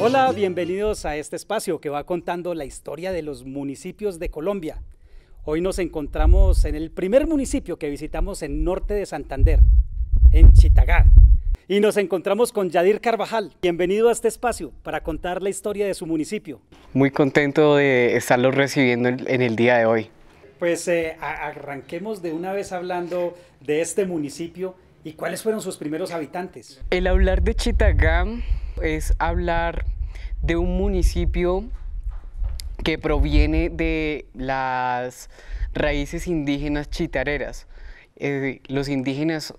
Hola, bienvenidos a este espacio que va contando la historia de los municipios de Colombia. Hoy nos encontramos en el primer municipio que visitamos en norte de Santander, en Chitagá. Y nos encontramos con Yadir Carvajal. Bienvenido a este espacio para contar la historia de su municipio. Muy contento de estarlo recibiendo en el día de hoy. Pues eh, arranquemos de una vez hablando de este municipio ¿Y cuáles fueron sus primeros habitantes? El hablar de Chitagán es hablar de un municipio que proviene de las raíces indígenas chitareras. Eh, los indígenas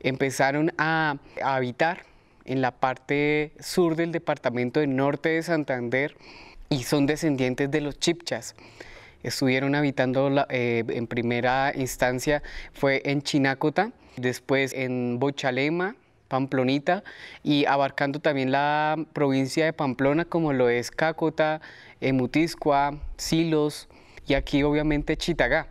empezaron a, a habitar en la parte sur del departamento del norte de Santander y son descendientes de los chipchas estuvieron habitando eh, en primera instancia fue en Chinácota, después en Bochalema, Pamplonita y abarcando también la provincia de Pamplona como lo es Cácota, eh, Mutiscua, Silos y aquí obviamente Chitagá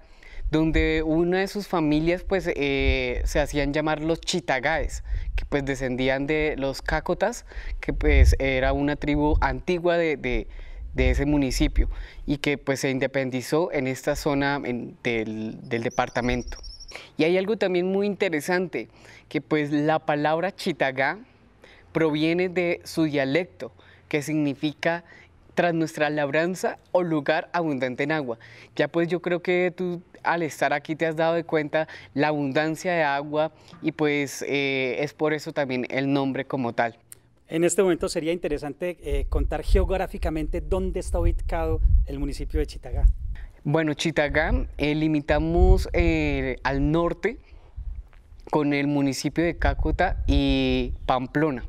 donde una de sus familias pues eh, se hacían llamar los chitagaes, que pues descendían de los cácotas, que pues era una tribu antigua de de ese municipio y que pues se independizó en esta zona del, departamento. Y hay algo también muy interesante, que pues la palabra chitagá proviene de su dialecto, que significa tras nuestra labranza o lugar abundante en agua. Ya pues yo creo que tú al estar aquí te has dado de cuenta la abundancia de agua y pues eh, es por eso también el nombre como tal. En este momento sería interesante eh, contar geográficamente dónde está ubicado el municipio de Chitagá. Bueno, Chitagá eh, limitamos eh, al norte con el municipio de Cácuta y Pamplona.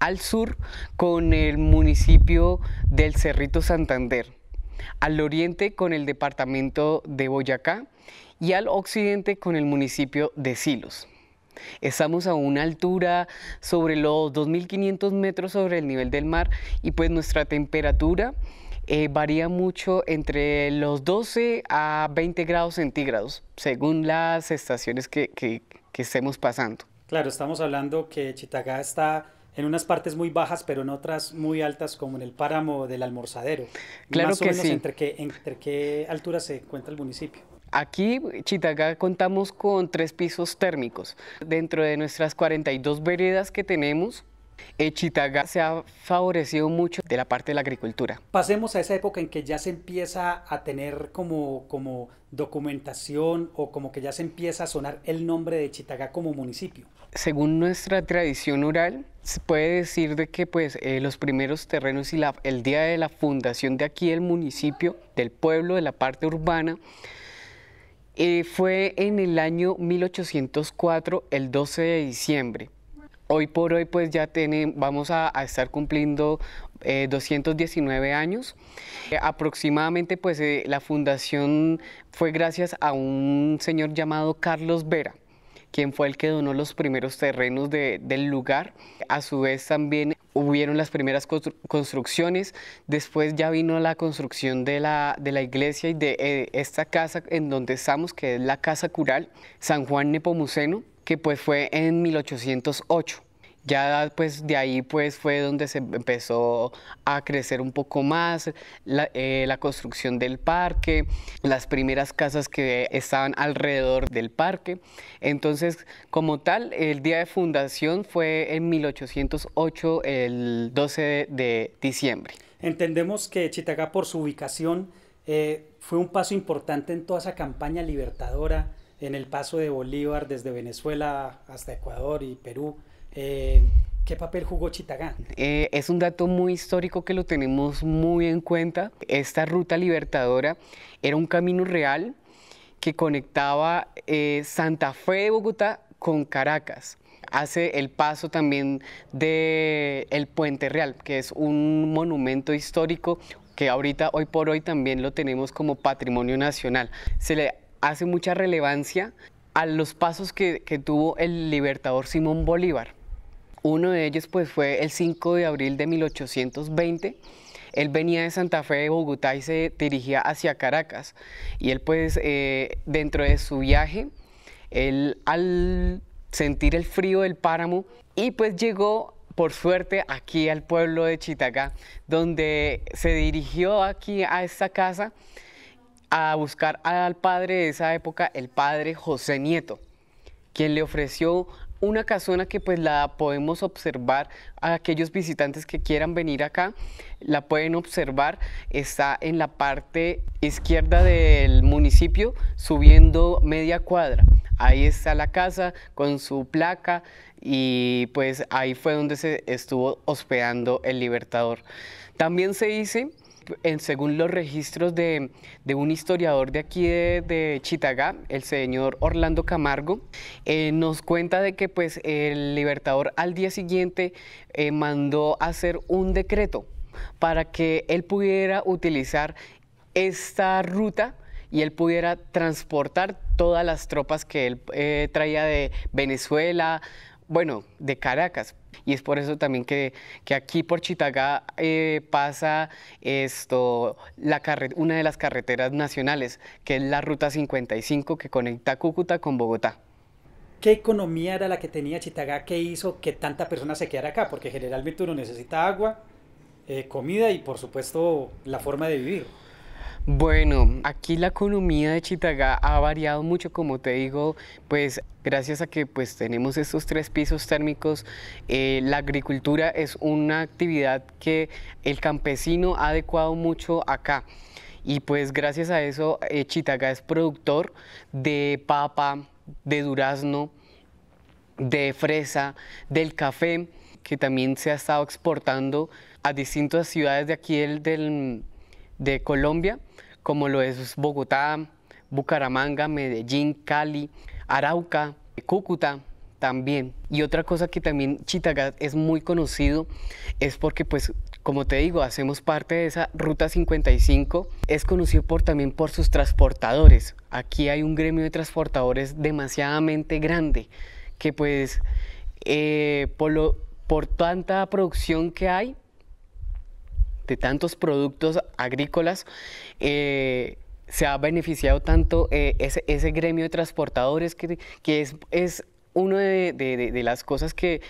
Al sur con el municipio del Cerrito Santander. Al oriente con el departamento de Boyacá y al occidente con el municipio de Silos. Estamos a una altura sobre los 2.500 metros sobre el nivel del mar y pues nuestra temperatura eh, varía mucho entre los 12 a 20 grados centígrados, según las estaciones que, estemos pasando. Claro, estamos hablando que Chitagá está en unas partes muy bajas, pero en otras muy altas, como en el páramo del Almorzadero. Claro que sí. ¿Entre qué, entre qué altura se encuentra el municipio? Aquí, Chitagá, contamos con tres pisos térmicos. Dentro de nuestras 42 veredas que tenemos, Chitagá se ha favorecido mucho de la parte de la agricultura. Pasemos a esa época en que ya se empieza a tener como, como documentación o como que ya se empieza a sonar el nombre de Chitagá como municipio. Según nuestra tradición oral, se puede decir de que pues, eh, los primeros terrenos y la, el día de la fundación de aquí, el municipio, del pueblo, de la parte urbana, eh, fue en el año 1804, el 12 de diciembre. Hoy por hoy pues ya tenemos, vamos a, estar cumpliendo 219 eh, años. Eh, aproximadamente pues la fundación fue gracias a un señor llamado Carlos Vera quien fue el que donó los primeros terrenos del lugar. A su vez también hubieron las primeras construcciones, después ya vino la construcción de la, de la iglesia y de eh, esta casa en donde estamos, que es la Casa Cural San Juan Nepomuceno, que pues fue en 1808. Ya pues de ahí pues fue donde se empezó a crecer un poco más eh, la, construcción del parque, las primeras casas que estaban alrededor del parque. Entonces como tal el día de fundación fue en 1808 el 12 de, diciembre. Entendemos que Chitagá por su ubicación eh, fue un paso importante en toda esa campaña libertadora, en el paso de Bolívar desde Venezuela hasta Ecuador y Perú eh, ¿Qué papel jugó Chitagán? Eh, es un dato muy histórico que lo tenemos muy en cuenta. Esta ruta libertadora era un camino real que conectaba eh, Santa Fe de Bogotá con Caracas. Hace el paso también del el Puente Real, que es un monumento histórico que ahorita, hoy por hoy, también lo tenemos como patrimonio nacional. Se le hace mucha relevancia a los pasos que tuvo el libertador Simón Bolívar uno de ellos pues fue el 5 de abril de 1820. Él venía de Santa Fe de Bogotá y se dirigía hacia Caracas. Y él pues eh, dentro de su viaje, él al sentir el frío del páramo y pues llegó por suerte aquí al pueblo de Chitacá, donde se dirigió aquí a esta casa a buscar al padre de esa época, el padre José Nieto, quien le ofreció una casona que pues la podemos observar, a aquellos visitantes que quieran venir acá, la pueden observar, está en la parte izquierda del municipio, subiendo media cuadra. Ahí está la casa con su placa y pues ahí fue donde se estuvo hospedando el Libertador. También se dice según los registros de, un historiador de aquí de, Chitagá, el señor Orlando Camargo, eh, nos cuenta de que pues el libertador al día siguiente eh, mandó hacer un decreto para que él pudiera utilizar esta ruta y él pudiera transportar todas las tropas que él eh, traía de Venezuela, bueno, de Caracas. Y es por eso también que, aquí por Chitagá eh, pasa esto, una de las carreteras nacionales, que es la Ruta 55 que conecta Cúcuta con Bogotá. ¿Qué economía era la que tenía Chitagá que hizo que tanta persona se quedara acá? Porque generalmente uno necesita agua, eh, comida y por supuesto la forma de vivir. Bueno, aquí la economía de Chitagá ha variado mucho, como te digo, pues gracias a que pues tenemos estos tres pisos térmicos, eh, la agricultura es una actividad que el campesino ha adecuado mucho acá. Y pues gracias a eso Chitaga eh, Chitagá es productor de papa, de durazno, de fresa, del café, que también se ha estado exportando a distintas ciudades de aquí de Colombia como lo es Bogotá, Bucaramanga, Medellín, Cali, Arauca, Cúcuta también. Y otra cosa que también Chitagat es muy conocido es porque pues como te digo, hacemos parte de esa Ruta 55. Es conocido por, también por sus transportadores. Aquí hay un gremio de transportadores demasiadamente grande que pues eh, por, por tanta producción que hay, de tantos productos agrícolas, eh, se ha beneficiado tanto eh, ese, gremio de transportadores que, es, una de, las cosas que,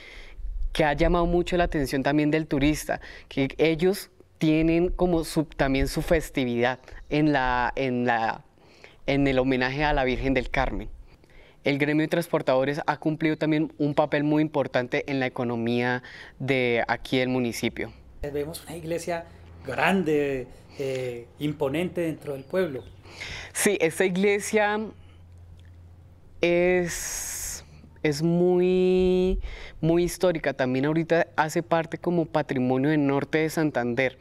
ha llamado mucho la atención también del turista, que ellos tienen como también su festividad en, en el homenaje a la Virgen del Carmen. El gremio de transportadores ha cumplido también un papel muy importante en la economía de aquí del municipio. Eh, vemos una iglesia grande, eh, imponente dentro del pueblo. Sí, esta iglesia es, muy, muy histórica. También ahorita hace parte como patrimonio del norte de Santander.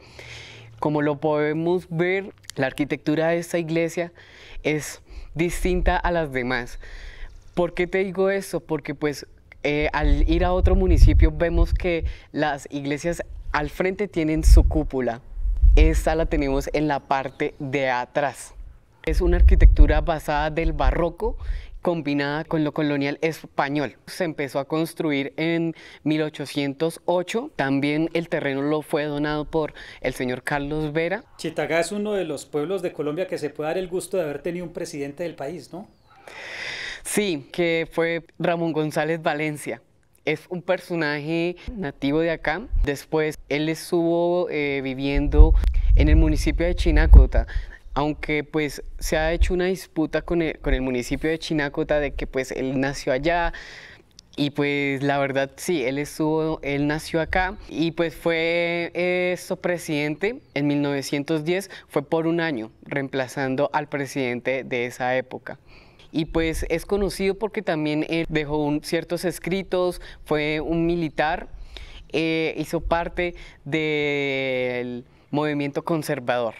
Como lo podemos ver, la arquitectura de esta iglesia es distinta a las demás. ¿Por qué te digo eso? Porque pues eh, al ir a otro municipio vemos que las iglesias al frente tienen su cúpula. Esta la tenemos en la parte de atrás. Es una arquitectura basada del barroco combinada con lo colonial español. Se empezó a construir en 1808. También el terreno lo fue donado por el señor Carlos Vera. Chitagá es uno de los pueblos de Colombia que se puede dar el gusto de haber tenido un presidente del país, ¿no? Sí, que fue Ramón González Valencia es un personaje nativo de acá. Después él estuvo eh, viviendo en el municipio de Chinacota. Aunque pues se ha hecho una disputa con el, municipio de Chinacota de que pues él nació allá, y pues la verdad, sí, él estuvo, él nació acá y pues fue eh, su presidente en 1910, fue por un año, reemplazando al presidente de esa época y pues es conocido porque también dejó ciertos escritos, fue un militar, eh, hizo parte del movimiento conservador.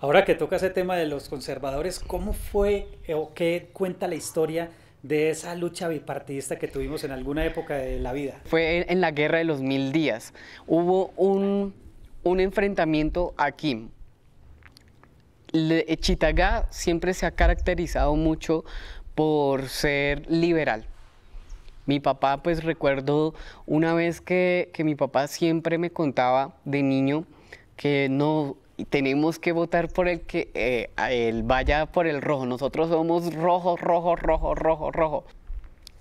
Ahora que toca ese tema de los conservadores, ¿cómo fue o qué cuenta la historia de esa lucha bipartidista que tuvimos en alguna época de la vida? Fue en la Guerra de los Mil Días. Hubo un, un enfrentamiento aquí Chitagá siempre se ha caracterizado mucho por ser liberal. Mi papá, pues recuerdo una vez que, mi papá siempre me contaba de niño que no, tenemos que votar por el que eh, vaya por el rojo. Nosotros somos rojo, rojo, rojo, rojo, rojo.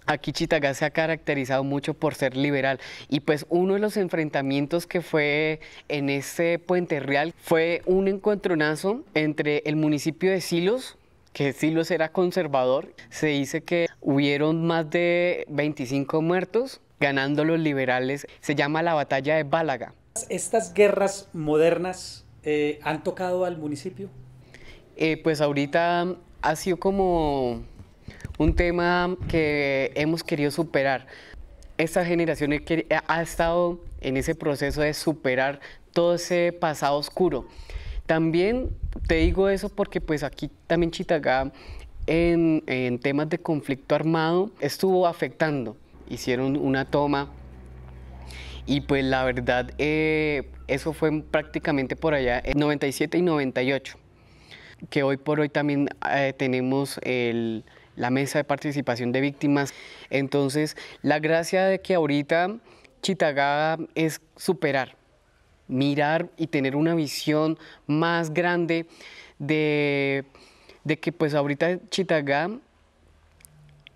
Aquí Chitagá se ha caracterizado mucho por ser liberal y pues uno de los enfrentamientos que fue en ese puente real fue un encuentronazo entre el municipio de Silos, que Silos era conservador, se dice que hubieron más de 25 muertos ganando los liberales, se llama la batalla de Bálaga. ¿Estas guerras modernas eh, han tocado al municipio? Eh, pues ahorita ha sido como un tema que hemos querido superar. Esta generación ha estado en ese proceso de superar todo ese pasado oscuro. También te digo eso porque pues aquí también Chitagá en, temas de conflicto armado estuvo afectando. Hicieron una toma y pues la verdad eh, eso fue prácticamente por allá en 97 y 98 que hoy por hoy también eh, tenemos el la mesa de participación de víctimas. Entonces, la gracia de que ahorita Chitagá es superar, mirar y tener una visión más grande de, de que pues ahorita Chitagá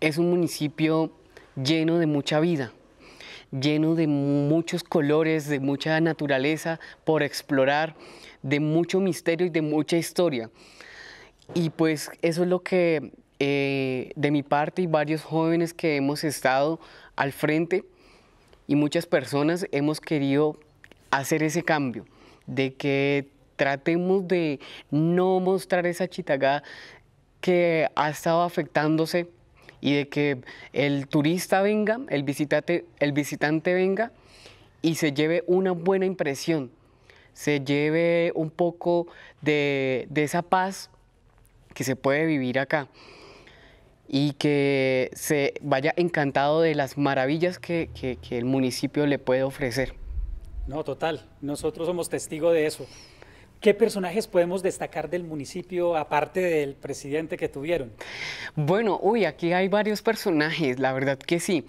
es un municipio lleno de mucha vida, lleno de muchos colores, de mucha naturaleza por explorar, de mucho misterio y de mucha historia. Y pues eso es lo que eh, de mi parte y varios jóvenes que hemos estado al frente y muchas personas hemos querido hacer ese cambio, de que tratemos de no mostrar esa chitagá que ha estado afectándose y de que el turista venga, el visitante, venga y se lleve una buena impresión, se lleve un poco de esa paz que se puede vivir acá y que se vaya encantado de las maravillas que, el municipio le puede ofrecer. No, total, nosotros somos testigos de eso. ¿Qué personajes podemos destacar del municipio aparte del presidente que tuvieron? Bueno, uy, aquí hay varios personajes, la verdad que sí.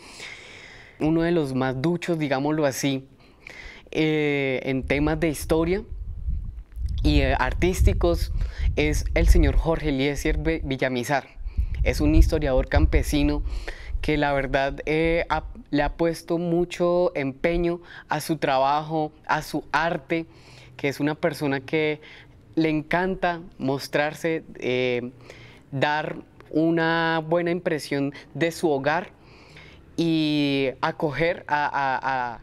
Uno de los más duchos, digámoslo así, eh, en temas de historia y eh, artísticos es el señor Jorge Eliezer Villamizar es un historiador campesino que la verdad eh, le ha puesto mucho empeño a su trabajo, a su arte, que es una persona que le encanta mostrarse, eh, dar una buena impresión de su hogar y acoger a,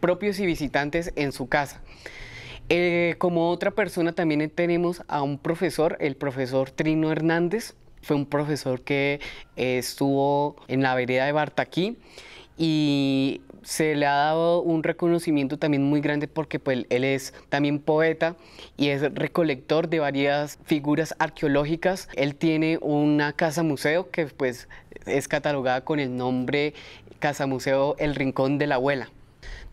propios y visitantes en su casa. Eh, como otra persona también tenemos a un profesor, el profesor Trino Hernández, fue un profesor que eh, estuvo en la vereda de Bartaquí y se le ha dado un reconocimiento también muy grande porque pues, él es también poeta y es recolector de varias figuras arqueológicas. Él tiene una casa museo que pues, es catalogada con el nombre Casa Museo El Rincón de la Abuela.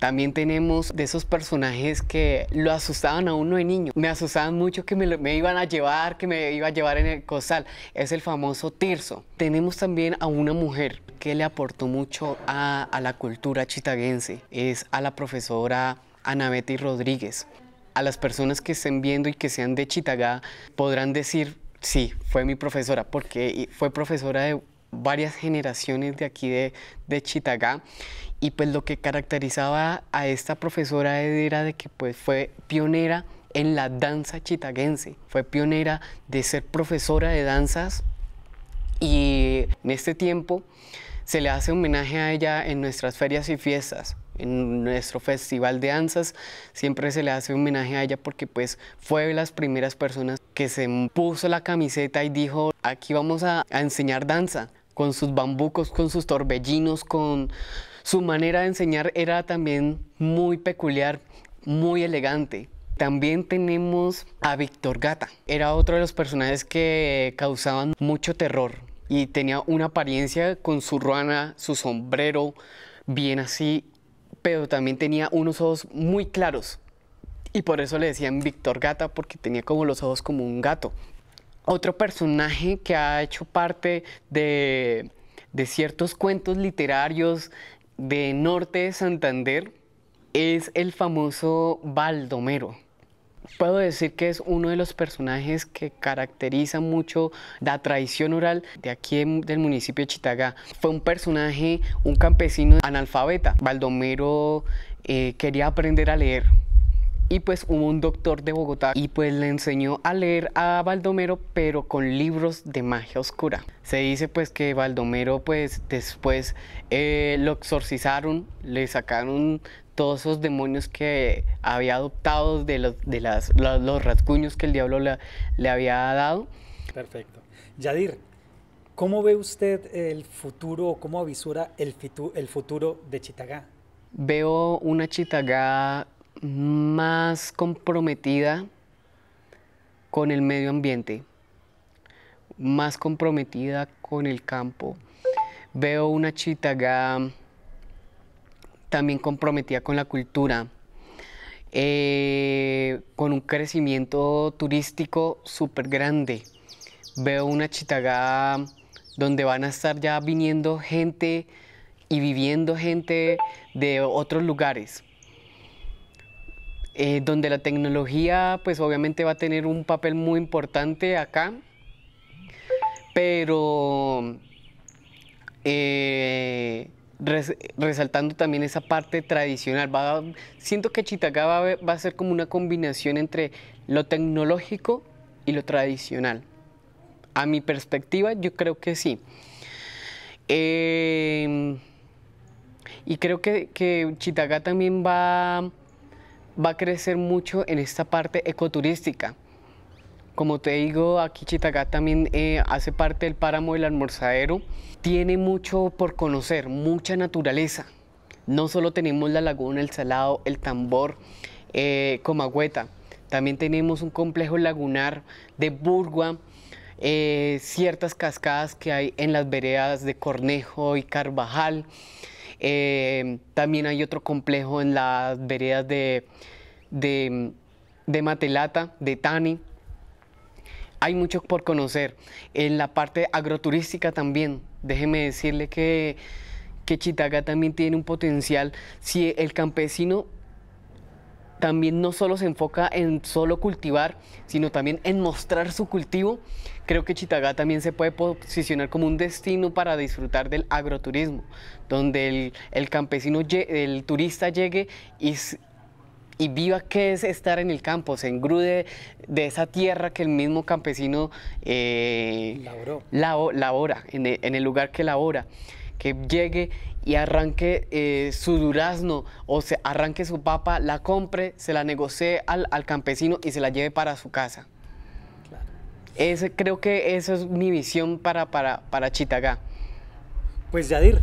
También tenemos de esos personajes que lo asustaban a uno de niño. Me asustaban mucho que me, iban a llevar, que me iba a llevar en el costal. Es el famoso Tirso. Tenemos también a una mujer que le aportó mucho a, la cultura chitaguense. Es a la profesora Ana Rodríguez. A las personas que estén viendo y que sean de Chitagá podrán decir, sí, fue mi profesora, porque fue profesora de varias generaciones de aquí de Chitagá. Y pues lo que caracterizaba a esta profesora era de que pues fue pionera en la danza chitaguense, fue pionera de ser profesora de danzas y en este tiempo se le hace homenaje a ella en nuestras ferias y fiestas, en nuestro festival de danzas, siempre se le hace homenaje a ella porque pues fue de las primeras personas que se puso la camiseta y dijo, aquí vamos a enseñar danza, con sus bambucos, con sus torbellinos, con su manera de enseñar era también muy peculiar, muy elegante. También tenemos a Víctor Gata. Era otro de los personajes que causaban mucho terror y tenía una apariencia con su ruana, su sombrero, bien así, pero también tenía unos ojos muy claros. Y por eso le decían Víctor Gata porque tenía como los ojos como un gato. Otro personaje que ha hecho parte de, de ciertos cuentos literarios de Norte de Santander es el famoso Baldomero. Puedo decir que es uno de los personajes que caracteriza mucho la tradición oral de aquí del municipio de Chitagá. Fue un personaje, un campesino analfabeta. Baldomero eh, quería aprender a leer, y pues hubo un doctor de Bogotá y pues le enseñó a leer a Baldomero pero con libros de magia oscura. Se dice pues que Baldomero pues después eh, lo exorcizaron, le sacaron todos esos demonios que había adoptado de los, de las, los, rasguños que el diablo le, había dado. Perfecto. Yadir, ¿Cómo ve usted el futuro o cómo avisura el, el, futuro de Chitagá? Veo una Chitagá más comprometida con el medio ambiente, más comprometida con el campo. Veo una chitaga también comprometida con la cultura, eh, con un crecimiento turístico súper grande. Veo una chitaga donde van a estar ya viniendo gente y viviendo gente de otros lugares. Eh, donde la tecnología pues obviamente va a tener un papel muy importante acá, pero eh, resaltando también esa parte tradicional, siento que Chitaga va, a ser como una combinación entre lo tecnológico y lo tradicional. A mi perspectiva, yo creo que sí. Eh, y creo que, que también va va a crecer mucho en esta parte ecoturística. Como te digo, aquí Chitagá también eh, hace parte del páramo del almorzadero. Tiene mucho por conocer, mucha naturaleza. No solo tenemos la laguna, el salado, el tambor, eh, Comagüeta. También tenemos un complejo lagunar de Burgua, eh, ciertas cascadas que hay en las veredas de Cornejo y Carvajal. Eh, también hay otro complejo en las veredas de, de, Matelata, de Tani. Hay mucho por conocer. En la parte agroturística también, déjeme decirle que, que también tiene un potencial. Si el campesino también no solo se enfoca en solo cultivar, sino también en mostrar su cultivo, creo que Chitagá también se puede posicionar como un destino para disfrutar del agroturismo, donde el, campesino, el turista llegue y viva qué es estar en el campo, se engrude de esa tierra que el mismo campesino eh, labora en, e, en el lugar que labora que llegue y arranque eh, su durazno o se arranque su papa, la compre, se la negocie al, campesino y se la lleve para su casa. Ese, creo que esa es mi visión para, para, Chitagá. Pues Yadir,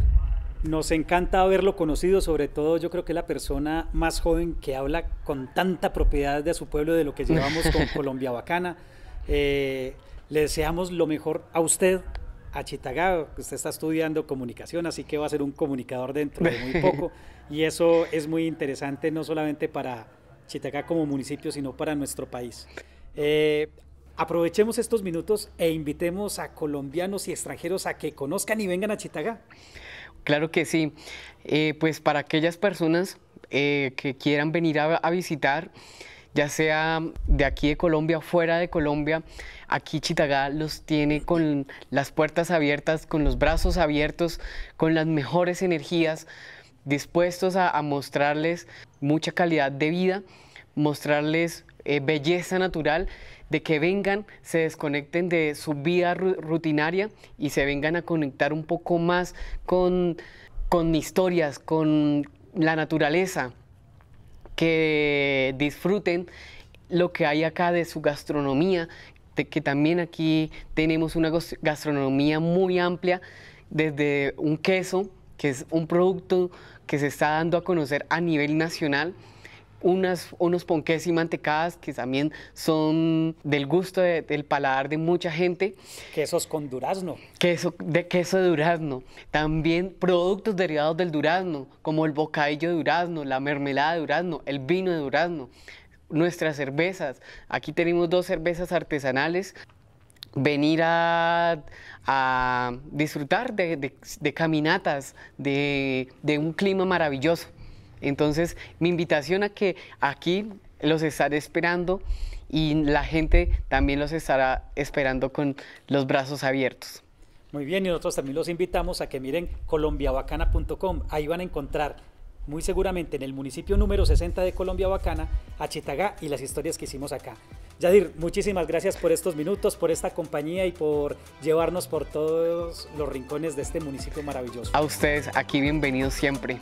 nos encanta haberlo conocido, sobre todo yo creo que es la persona más joven que habla con tanta propiedad de su pueblo, de lo que llevamos con Colombia Bacana. Eh, le deseamos lo mejor a usted, a Chitagá, usted está estudiando comunicación, así que va a ser un comunicador dentro de muy poco. y eso es muy interesante, no solamente para Chitagá como municipio, sino para nuestro país. Eh, aprovechemos estos minutos e invitemos a colombianos y extranjeros a que conozcan y vengan a Chitagá. Claro que sí. Eh, pues para aquellas personas eh, que quieran venir a visitar, ya sea de aquí de Colombia o fuera de Colombia, aquí Chitagá los tiene con las puertas abiertas, con los brazos abiertos, con las mejores energías, dispuestos a, mostrarles mucha calidad de vida, mostrarles eh, belleza natural, de que vengan, se desconecten de su vida rutinaria y se vengan a conectar un poco más con historias, con la naturaleza, que disfruten lo que hay acá de su gastronomía, que también aquí tenemos una gastronomía muy amplia, desde un queso, que es un producto que se está dando a conocer a nivel nacional, unas, unos ponques y mantecadas que también son del gusto del paladar de mucha gente. Quesos con durazno. Queso de queso de durazno. También productos derivados del durazno, como el bocadillo de durazno, la mermelada de durazno, el vino de durazno. Nuestras cervezas. Aquí tenemos dos cervezas artesanales venir a, disfrutar de, caminatas, de un clima maravilloso. Entonces, mi invitación a que aquí los estaré esperando y la gente también los estará esperando con los brazos abiertos. Muy bien, y nosotros también los invitamos a que miren colombiabacana.com. Ahí van a encontrar muy seguramente en el municipio número 60 de Colombia Bacana, chitagá y las historias que hicimos acá. Yadir, muchísimas gracias por estos minutos, por esta compañía y por llevarnos por todos los rincones de este municipio maravilloso. A ustedes, aquí bienvenidos siempre.